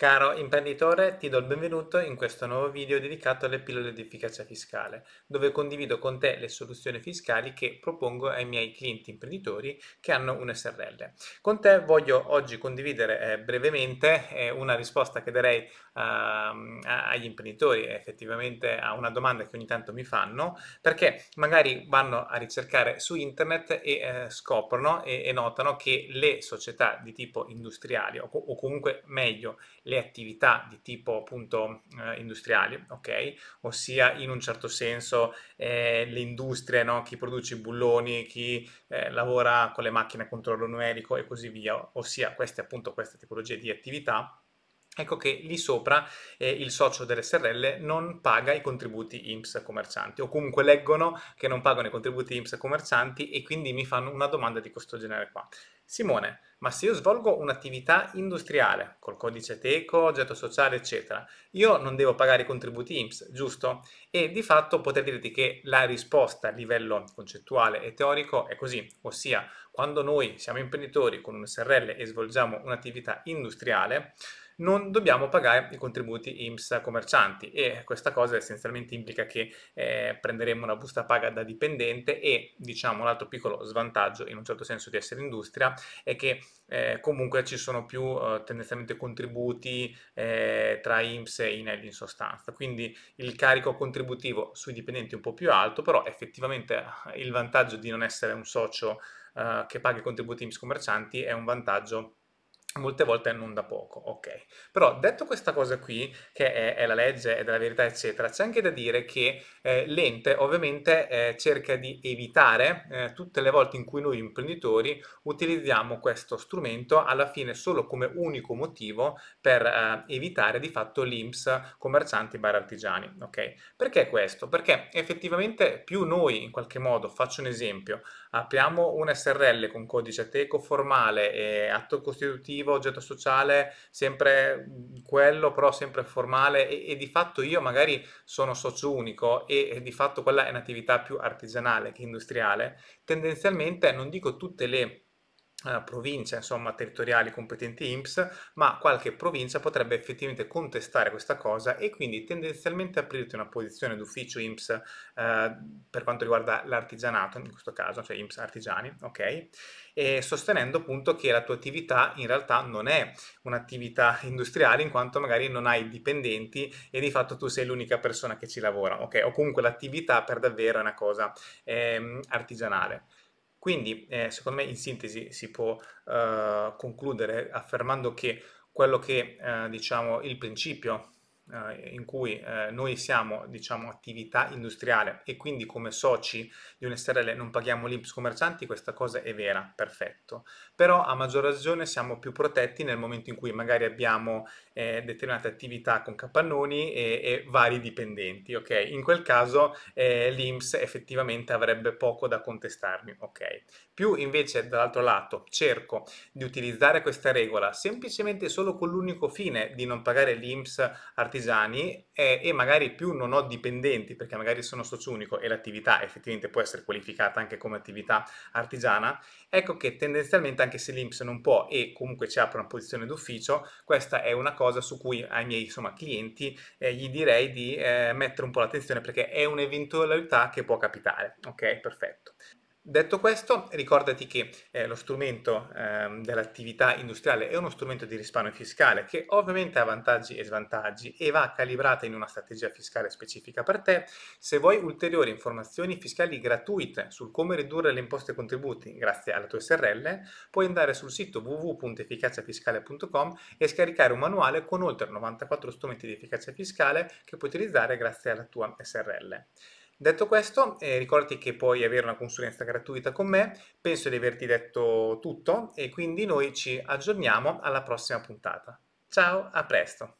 Caro imprenditore, ti do il benvenuto in questo nuovo video dedicato alle pillole di efficacia fiscale, dove condivido con te le soluzioni fiscali che propongo ai miei clienti imprenditori che hanno un SRL. Con te voglio oggi condividere eh, brevemente eh, una risposta che darei eh, agli imprenditori, eh, effettivamente a una domanda che ogni tanto mi fanno, perché magari vanno a ricercare su internet e eh, scoprono e, e, notano che le società di tipo industriale o, o comunque meglio le attività di tipo appunto eh, industriali, okay? Ossia in un certo senso eh, le industrie, no? chi produce i bulloni, chi eh, lavora con le macchine a controllo numerico e così via, ossia queste appunto queste tipologie di attività Ecco che lì sopra eh, il socio dell'SRL non paga i contributi IMSS commercianti o comunque leggono che non pagano i contributi IMSS commercianti e quindi mi fanno una domanda di questo genere qua. Simone, ma se io svolgo un'attività industriale col codice teco, oggetto sociale, eccetera, io non devo pagare i contributi IMSS, giusto? E di fatto potrei dirti che la risposta a livello concettuale e teorico è così, ossia quando noi siamo imprenditori con un SRL e svolgiamo un'attività industriale, non dobbiamo pagare i contributi IMSS commercianti e questa cosa essenzialmente implica che eh, prenderemo una busta paga da dipendente e diciamo un altro piccolo svantaggio in un certo senso di essere industria è che eh, comunque ci sono più eh, tendenzialmente contributi eh, tra IMSS e INEL in sostanza, quindi il carico contributivo sui dipendenti è un po' più alto, però effettivamente eh, il vantaggio di non essere un socio eh, che paga i contributi IMSS commercianti è un vantaggio molte volte non da poco, ok. Però detto questa cosa qui, che è, è la legge, è della verità, eccetera, c'è anche da dire che eh, l'ente ovviamente eh, cerca di evitare eh, tutte le volte in cui noi imprenditori utilizziamo questo strumento alla fine solo come unico motivo per eh, evitare di fatto l'IMS commercianti bar artigiani, ok? Perché questo? Perché effettivamente più noi in qualche modo, faccio un esempio, apriamo un SRL con codice teco formale e atto costitutivo positivo, oggetto sociale, sempre mhmm, quello, però sempre formale e, e di fatto io magari sono socio unico e, e di fatto quella è un'attività più artigianale che industriale, tendenzialmente non dico tutte le eh, province insomma territoriali competenti INPS ma qualche provincia potrebbe effettivamente contestare questa cosa e quindi tendenzialmente aprirti una posizione d'ufficio INPS eh, per quanto riguarda l'artigianato in questo caso cioè INPS artigiani ok e sostenendo appunto che la tua attività in realtà non è un'attività industriale in quanto magari non hai dipendenti e di fatto tu sei l'unica persona che ci lavora ok o comunque l'attività per davvero è una cosa eh, artigianale quindi, eh, secondo me, in sintesi si può eh, concludere affermando che quello che, eh, diciamo, il principio eh, in cui eh, noi siamo diciamo, attività industriale e quindi come soci di un SRL non paghiamo l'IMPS commercianti, questa cosa è vera, perfetto. Però a maggior ragione siamo più protetti nel momento in cui magari abbiamo eh, determinate attività con capannoni e, e, vari dipendenti, ok? In quel caso eh, l'IMPS effettivamente avrebbe poco da contestarmi, ok? Più invece dall'altro lato cerco di utilizzare questa regola semplicemente solo con l'unico fine di non pagare l'IMPS artigianale artigiani eh, e magari più non ho dipendenti perché magari sono socio unico e l'attività effettivamente può essere qualificata anche come attività artigiana, ecco che tendenzialmente anche se l'Inps non può e comunque ci apre una posizione d'ufficio, questa è una cosa su cui ai miei insomma, clienti eh, gli direi di eh, mettere un po' l'attenzione perché è un'eventualità che può capitare. Ok, perfetto. Detto questo, ricordati che eh, lo strumento eh, dell'attività industriale è uno strumento di risparmio fiscale che ovviamente ha vantaggi e svantaggi e va calibrata in una strategia fiscale specifica per te. Se vuoi ulteriori informazioni fiscali gratuite sul come ridurre le imposte e contributi grazie alla tua SRL, puoi andare sul sito www.efficaciafiscale.com e scaricare un manuale con oltre 94 strumenti di efficacia fiscale che puoi utilizzare grazie alla tua SRL. Detto questo, eh, ricordati che puoi avere una consulenza gratuita con me, penso di averti detto tutto e quindi noi ci aggiorniamo alla prossima puntata. Ciao, a presto!